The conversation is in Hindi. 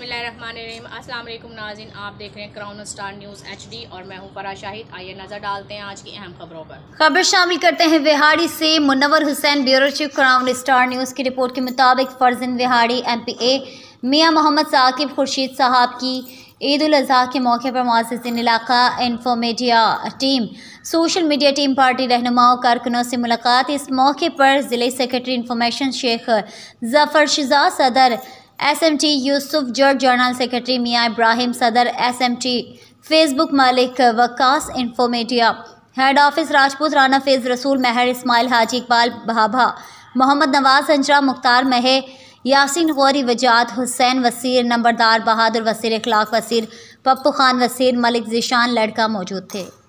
बिसमीम अल्लाम नाजिन आप देख रहे हैं क्राउन स्टार न्यूज़ एचडी और मैं हूं परा शाहिद आइए नज़र डालते हैं आज की अहम खबरों पर खबर शामिल करते हैं विहाड़ी से Munawar Hussain bureau chief crown star news की रिपोर्ट के मुताबिक फ़र्जन विहाड़ी एम पी ए मियाँ मोहम्मद साकिब खुर्शीद साहब की ईद उल अजहा के मौके पर मुआसिन इलाका infomedia team social media team party रहनुमाओं कारकुनों से मुलाकात इस मौके पर ज़िले सेक्रेटरी इन्फॉर्मेशन शेख जफ़र शिजा सदर SMT Yusuf Jat general secretary मियाँ इब्राहिम सदर SMT Facebook Malik Waqas infomedia head office Rajput Rana Faiz Rasool Mehar Ismail हाजी इकबाल भाभा मोहम्मद नवाज अंजरा मुख्तार महे यासिन गौरी वजात हुसैन वसीर नंबरदार बहादुर वसीर अखलाक वसीर पप्पू खान वसीर मलिक जिशान लड़का मौजूद थे